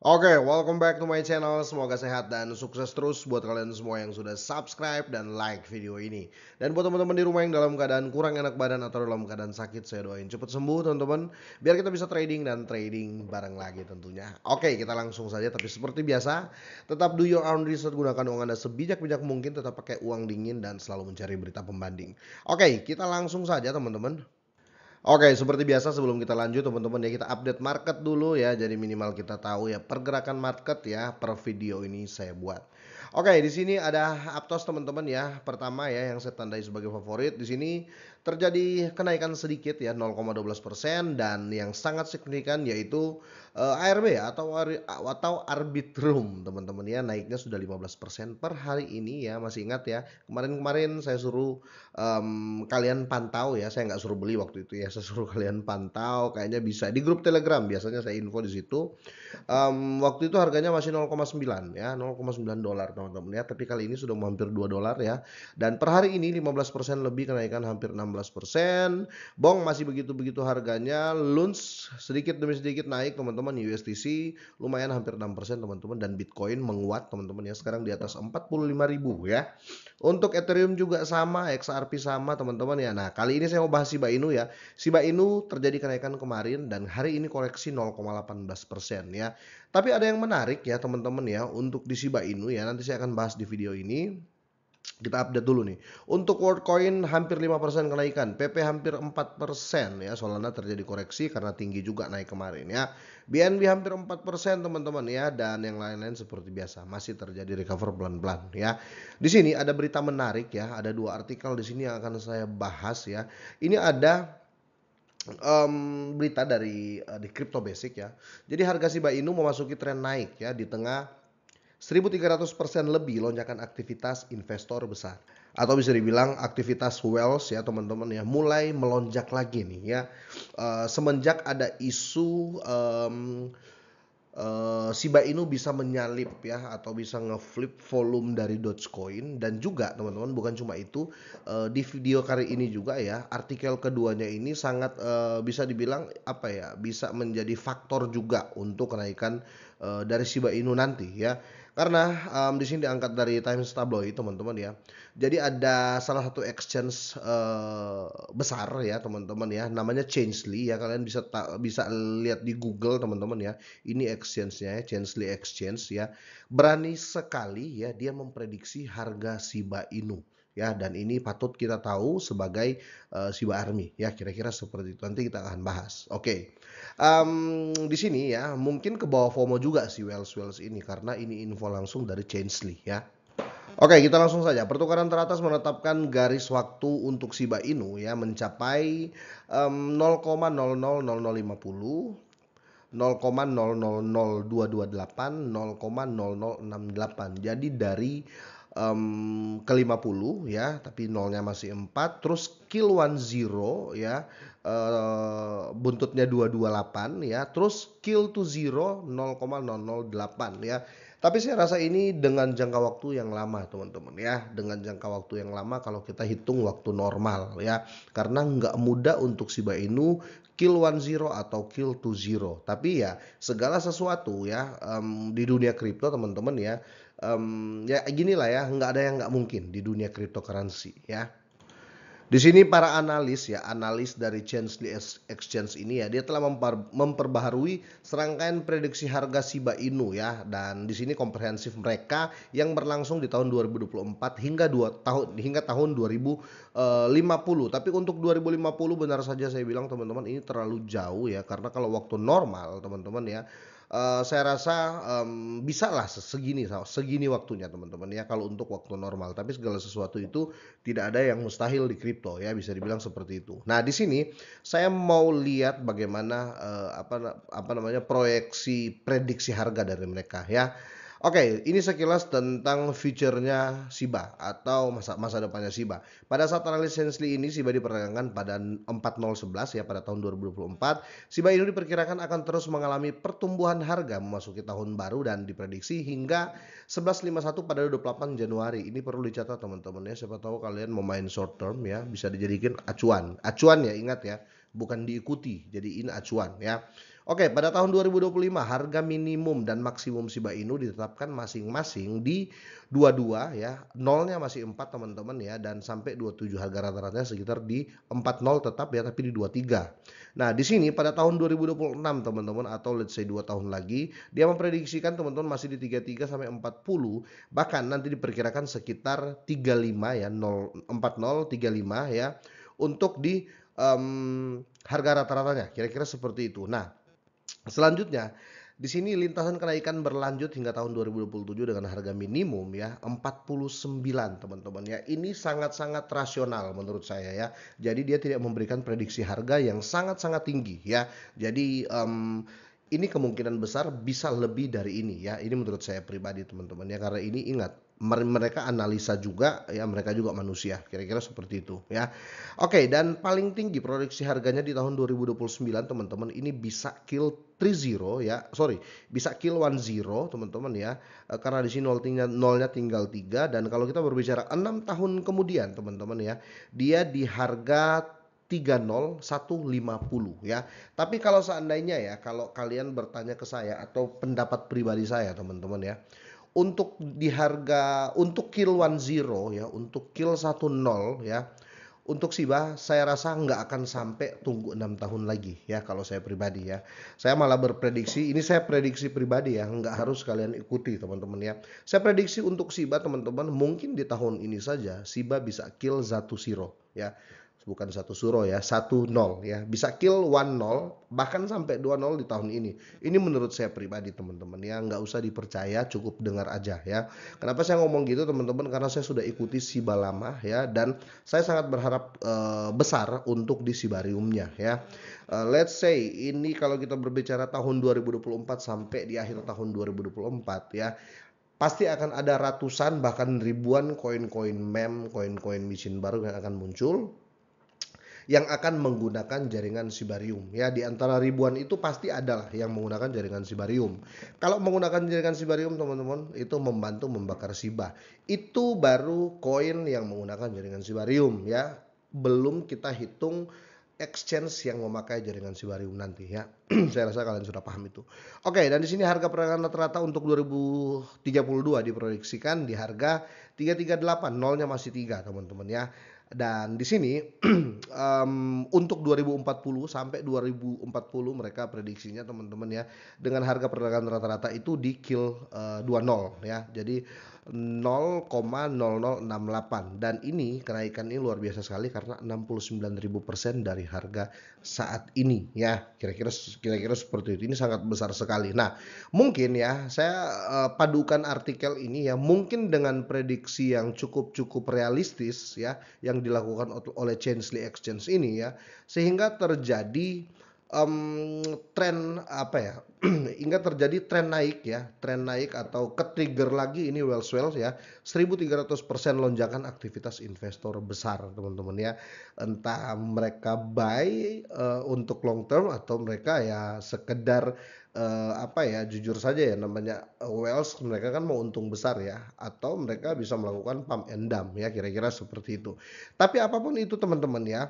Oke, okay, welcome back to my channel. Semoga sehat dan sukses terus buat kalian semua yang sudah subscribe dan like video ini. Dan buat teman-teman di rumah yang dalam keadaan kurang enak badan atau dalam keadaan sakit, saya doain cepat sembuh teman-teman. Biar kita bisa trading dan trading bareng lagi tentunya. Oke, okay, kita langsung saja. Tapi seperti biasa, tetap do your own research. Gunakan uang Anda sebijak-bijak mungkin. Tetap pakai uang dingin dan selalu mencari berita pembanding. Oke, okay, kita langsung saja teman-teman. Oke, seperti biasa sebelum kita lanjut teman-teman ya kita update market dulu ya. Jadi minimal kita tahu ya pergerakan market ya per video ini saya buat. Oke, di sini ada Aptos teman-teman ya. Pertama ya yang saya tandai sebagai favorit. Di sini terjadi kenaikan sedikit ya 0,12% dan yang sangat signifikan yaitu uh, eh, ARB atau atau Arbitrum teman-teman ya. Naiknya sudah 15% per hari ini ya. Masih ingat ya. Kemarin-kemarin saya suruh um, kalian pantau ya. Saya nggak suruh beli waktu itu ya. Saya suruh kalian pantau kayaknya bisa di grup Telegram biasanya saya info di situ. Um, waktu itu harganya masih 0,9 ya, 0,9 dolar teman-teman ya. Tapi kali ini sudah hampir 2 dolar ya. Dan per hari ini 15% lebih kenaikan hampir 16%. Bong masih begitu-begitu harganya. Luns sedikit demi sedikit naik teman-teman USDC lumayan hampir 6% teman-teman dan Bitcoin menguat teman-teman ya. Sekarang di atas 45 ribu ya. Untuk Ethereum juga sama, XRP sama teman-teman ya. Nah, kali ini saya mau bahas Shiba Inu ya. Shiba Inu terjadi kenaikan kemarin dan hari ini koreksi 0,18% ya. Tapi ada yang menarik ya teman-teman ya untuk di Shiba Inu ya. Nanti saya akan bahas di video ini. Kita update dulu nih. Untuk Coin hampir 5% kenaikan, PP hampir 4% ya. soalnya terjadi koreksi karena tinggi juga naik kemarin ya. BNB hampir 4% teman-teman ya dan yang lain-lain seperti biasa masih terjadi recover pelan-pelan ya. Di sini ada berita menarik ya, ada dua artikel di sini yang akan saya bahas ya. Ini ada um, berita dari uh, di Crypto Basic ya. Jadi harga Shiba Inu memasuki tren naik ya di tengah 1.300% lebih lonjakan aktivitas investor besar. Atau bisa dibilang aktivitas Wells ya teman-teman ya mulai melonjak lagi nih ya. Uh, semenjak ada isu um, uh, Shiba Inu bisa menyalip ya atau bisa ngeflip volume dari Dogecoin dan juga teman-teman bukan cuma itu uh, di video kali ini juga ya artikel keduanya ini sangat uh, bisa dibilang apa ya bisa menjadi faktor juga untuk kenaikan uh, dari Shiba Inu nanti ya karena um, di sini diangkat dari Times Tabloid teman-teman ya. Jadi ada salah satu exchange uh, besar ya teman-teman ya, namanya Changely ya. Kalian bisa bisa lihat di Google teman-teman ya. Ini exchange-nya ya, Changely Exchange ya. Berani sekali ya dia memprediksi harga Shiba Inu ya dan ini patut kita tahu sebagai uh, Army ya kira-kira seperti itu nanti kita akan bahas oke okay. um, di sini ya mungkin ke bawah FOMO juga si Wells Wells ini karena ini info langsung dari Chainsley ya Oke, kita langsung saja. Pertukaran teratas menetapkan garis waktu untuk Shiba Inu ya mencapai um, 0,000050, 0,000228 0,0068. Jadi dari um, ke 50 ya tapi nolnya masih 4 terus kill 10 ya uh, buntutnya 228 ya terus kill to 0 0,008 ya tapi saya rasa ini dengan jangka waktu yang lama teman-teman ya dengan jangka waktu yang lama kalau kita hitung waktu normal ya karena nggak mudah untuk Shiba Inu kill one zero atau kill two zero. Tapi ya segala sesuatu ya um, di dunia kripto teman-teman ya um, ya gini lah ya nggak ada yang nggak mungkin di dunia cryptocurrency ya di sini para analis ya analis dari Chainsly Exchange ini ya dia telah memper, memperbaharui serangkaian prediksi harga Shiba Inu ya dan di sini komprehensif mereka yang berlangsung di tahun 2024 hingga dua tahun hingga tahun 2050 eh, tapi untuk 2050 benar saja saya bilang teman-teman ini terlalu jauh ya karena kalau waktu normal teman-teman ya uh, saya rasa um, bisa lah segini segini waktunya teman-teman ya kalau untuk waktu normal tapi segala sesuatu itu tidak ada yang mustahil di kripto ya bisa dibilang seperti itu nah di sini saya mau lihat bagaimana uh, apa apa namanya proyeksi prediksi harga dari mereka ya Oke, ini sekilas tentang future-nya Siba atau masa masa depannya SIBA. Pada saat analisis ini SIBA diperdagangkan pada 4011 ya pada tahun 2024. SIBA ini diperkirakan akan terus mengalami pertumbuhan harga memasuki tahun baru dan diprediksi hingga 1151 pada 28 Januari. Ini perlu dicatat teman-teman ya. Siapa tahu kalian mau main short term ya bisa dijadikan acuan. Acuan ya ingat ya, bukan diikuti. Jadi ini acuan ya. Oke, pada tahun 2025 harga minimum dan maksimum Shiba Inu ditetapkan masing-masing di 22 ya. Nolnya masih 4 teman-teman ya dan sampai 27 harga rata-ratanya sekitar di 40 tetap ya tapi di 23. Nah, di sini pada tahun 2026 teman-teman atau let's say 2 tahun lagi dia memprediksikan teman-teman masih di 33 sampai 40 bahkan nanti diperkirakan sekitar 35 ya 0 40 35 ya untuk di um, harga rata-ratanya kira-kira seperti itu. Nah, Selanjutnya, di sini lintasan kenaikan berlanjut hingga tahun 2027 dengan harga minimum ya 49 teman-teman ya. Ini sangat-sangat rasional menurut saya ya. Jadi dia tidak memberikan prediksi harga yang sangat-sangat tinggi ya. Jadi um, ini kemungkinan besar bisa lebih dari ini ya. Ini menurut saya pribadi teman-teman ya karena ini ingat mereka analisa juga ya mereka juga manusia kira-kira seperti itu ya oke dan paling tinggi proyeksi harganya di tahun 2029 teman-teman ini bisa kill 3-0, ya sorry bisa kill 1-0, teman-teman ya eh, karena di sini nolnya, nolnya tinggal tiga dan kalau kita berbicara enam tahun kemudian teman-teman ya dia di harga 30150 ya. Tapi kalau seandainya ya kalau kalian bertanya ke saya atau pendapat pribadi saya teman-teman ya untuk di harga untuk kill one zero ya, untuk kill satu nol ya. Untuk Siba saya rasa nggak akan sampai tunggu enam tahun lagi ya kalau saya pribadi ya. Saya malah berprediksi, ini saya prediksi pribadi ya, nggak harus kalian ikuti teman-teman ya. Saya prediksi untuk Siba teman-teman mungkin di tahun ini saja Siba bisa kill satu zero ya bukan satu suro ya, satu nol ya. Bisa kill one nol, bahkan sampai dua nol di tahun ini. Ini menurut saya pribadi teman-teman ya, nggak usah dipercaya, cukup dengar aja ya. Kenapa saya ngomong gitu teman-teman? Karena saya sudah ikuti lama ya, dan saya sangat berharap e, besar untuk di Sibariumnya ya. e, let's say ini kalau kita berbicara tahun 2024 sampai di akhir tahun 2024 ya pasti akan ada ratusan bahkan ribuan koin-koin mem, koin-koin micin baru yang akan muncul yang akan menggunakan jaringan Sibarium ya di antara ribuan itu pasti adalah yang menggunakan jaringan Sibarium kalau menggunakan jaringan Sibarium teman-teman itu membantu membakar Siba itu baru koin yang menggunakan jaringan Sibarium ya belum kita hitung exchange yang memakai jaringan Sibarium nanti ya saya rasa kalian sudah paham itu. Oke, dan di sini harga perdagangan rata-rata untuk 2032 diproyeksikan di harga 338, nolnya masih 3, teman-teman ya. Dan di sini um, untuk 2040 sampai 2040 mereka prediksinya teman-teman ya dengan harga perdagangan rata-rata itu di kill uh, eh, 20 ya. Jadi 0,0068 dan ini kenaikan ini luar biasa sekali karena 69.000% dari harga saat ini ya. Kira-kira kira-kira seperti itu. Ini sangat besar sekali. Nah, mungkin ya saya eh, padukan artikel ini ya mungkin dengan prediksi yang cukup-cukup realistis ya yang dilakukan oleh Chainsley Exchange ini ya sehingga terjadi um, tren apa ya hingga terjadi tren naik ya tren naik atau trigger lagi ini Wells Wells ya 1300% lonjakan aktivitas investor besar teman-teman ya entah mereka buy uh, untuk long term atau mereka ya sekedar uh, apa ya jujur saja ya namanya Wells mereka kan mau untung besar ya atau mereka bisa melakukan pump and dump ya kira-kira seperti itu tapi apapun itu teman-teman ya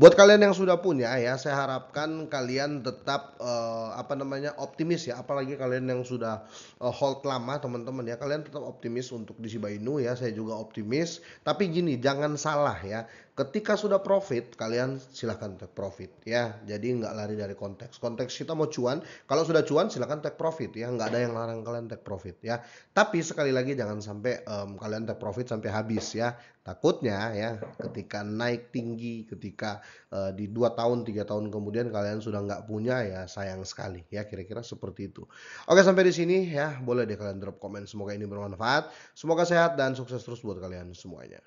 Buat kalian yang sudah punya ya, saya harapkan kalian tetap uh, apa namanya optimis ya, apalagi kalian yang sudah uh, hold lama teman-teman ya, kalian tetap optimis untuk di Shiba Inu ya, saya juga optimis. Tapi gini, jangan salah ya, ketika sudah profit kalian silahkan take profit ya, jadi nggak lari dari konteks. Konteks kita mau cuan, kalau sudah cuan silahkan take profit ya, nggak ada yang larang kalian take profit ya. Tapi sekali lagi jangan sampai um, kalian take profit sampai habis ya, takutnya ya ketika naik tinggi, ketika ketika uh, di dua tahun tiga tahun kemudian kalian sudah nggak punya ya sayang sekali ya kira-kira seperti itu oke sampai di sini ya boleh deh kalian drop komen semoga ini bermanfaat semoga sehat dan sukses terus buat kalian semuanya